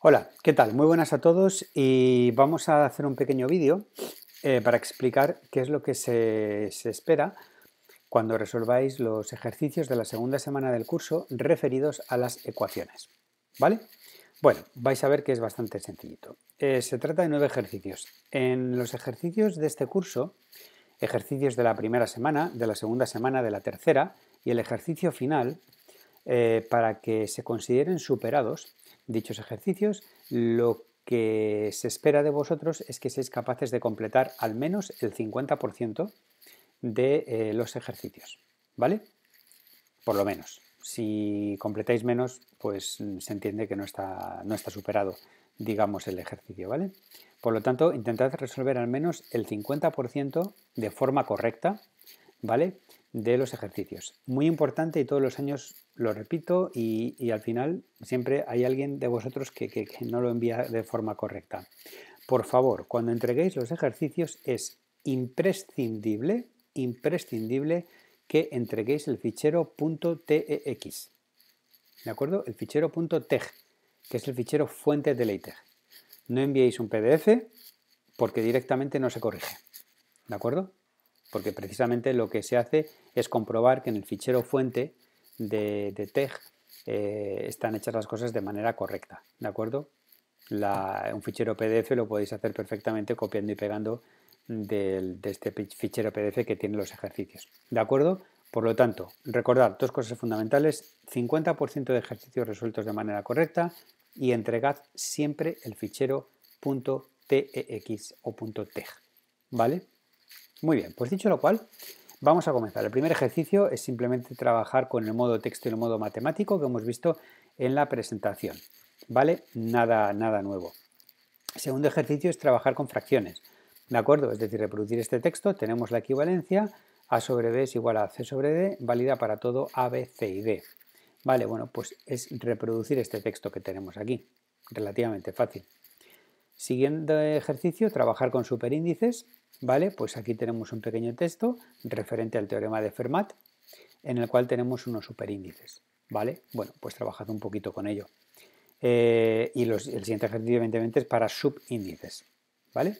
Hola, ¿qué tal? Muy buenas a todos y vamos a hacer un pequeño vídeo eh, para explicar qué es lo que se, espera cuando resolváis los ejercicios de la segunda semana del curso referidos a las ecuaciones. ¿Vale? Bueno, vais a ver que es bastante sencillito. Eh, se trata de nueve ejercicios. En los ejercicios de este curso, ejercicios de la primera semana, de la segunda semana, de la tercera y el ejercicio final, eh, para que se consideren superados dichos ejercicios, lo que se espera de vosotros es que seáis capaces de completar al menos el 50% de eh, los ejercicios, ¿vale? Por lo menos. Si completáis menos, pues mm, se entiende que no está, no está superado, digamos, el ejercicio, ¿vale? Por lo tanto, intentad resolver al menos el 50% de forma correcta, ¿vale? de los ejercicios. Muy importante y todos los años lo repito y, al final siempre hay alguien de vosotros que, no lo envía de forma correcta. Por favor, cuando entreguéis los ejercicios es imprescindible, imprescindible que entreguéis el fichero .tex. ¿De acuerdo? El fichero .tex que es el fichero fuente de LaTeX. E no enviéis un PDF porque directamente no se corrige. ¿De acuerdo? porque precisamente lo que se hace es comprobar que en el fichero fuente de, de TEG eh, están hechas las cosas de manera correcta, ¿de acuerdo? un fichero PDF lo podéis hacer perfectamente copiando y pegando de este fichero PDF que tiene los ejercicios, ¿de acuerdo? Por lo tanto, recordad dos cosas fundamentales, 50% de ejercicios resueltos de manera correcta y entregad siempre el fichero .tex o e ¿vale? Muy bien, pues dicho lo cual, vamos a comenzar. El primer ejercicio es simplemente trabajar con el modo texto y el modo matemático que hemos visto en la presentación. ¿Vale? Nada, nada nuevo. El segundo ejercicio es trabajar con fracciones. ¿De acuerdo? Es decir, reproducir este texto, tenemos la equivalencia, a sobre b es igual a c sobre d, válida para todo a, b, c y d. Vale, bueno, pues es reproducir este texto que tenemos aquí. Relativamente fácil. Siguiente ejercicio, trabajar con superíndices. ¿Vale? Pues aquí tenemos un pequeño texto referente al teorema de Fermat, en el cual tenemos unos superíndices. ¿Vale? Bueno, pues trabajad un poquito con ello. Eh, y el siguiente ejercicio, evidentemente, es para subíndices. ¿Vale?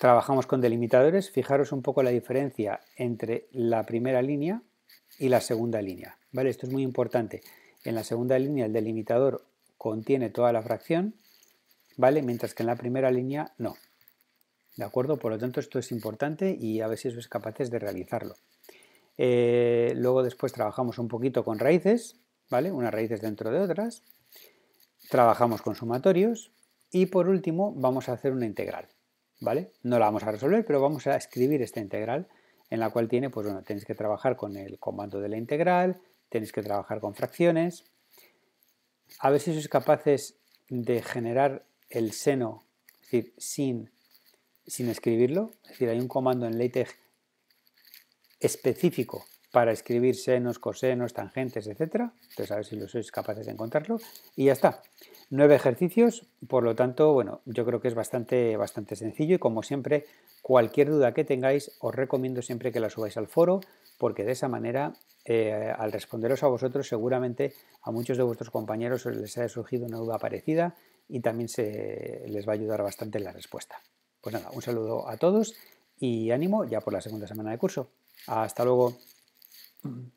Trabajamos con delimitadores. Fijaros un poco la diferencia entre la primera línea y la segunda línea. ¿Vale? Esto es muy importante. En la segunda línea el delimitador contiene toda la fracción ¿vale? Mientras que en la primera línea no. ¿De acuerdo? Por lo tanto, esto es importante y a ver si sois capaces de realizarlo. Eh, luego después trabajamos un poquito con raíces, ¿vale? Unas raíces dentro de otras. Trabajamos con sumatorios y por último vamos a hacer una integral, ¿vale? No la vamos a resolver, pero vamos a escribir esta integral en la cual tiene, pues bueno, tenéis que trabajar con el comando de la integral, tenéis que trabajar con fracciones. A ver si sois capaces de generar el seno, es decir, sin, sin escribirlo, es decir, hay un comando en LaTeX específico para escribir senos, cosenos, tangentes, etc. Entonces, a ver si lo sois capaces de encontrarlo. Y ya está. Nueve ejercicios, por lo tanto, bueno, yo creo que es bastante, bastante sencillo y como siempre, cualquier duda que tengáis, os recomiendo siempre que la subáis al foro, porque de esa manera, eh, al responderos a vosotros, seguramente a muchos de vuestros compañeros les haya surgido una duda parecida y también se les va a ayudar bastante en la respuesta. Pues nada, un saludo a todos y ánimo ya por la segunda semana de curso. Hasta luego. Mm.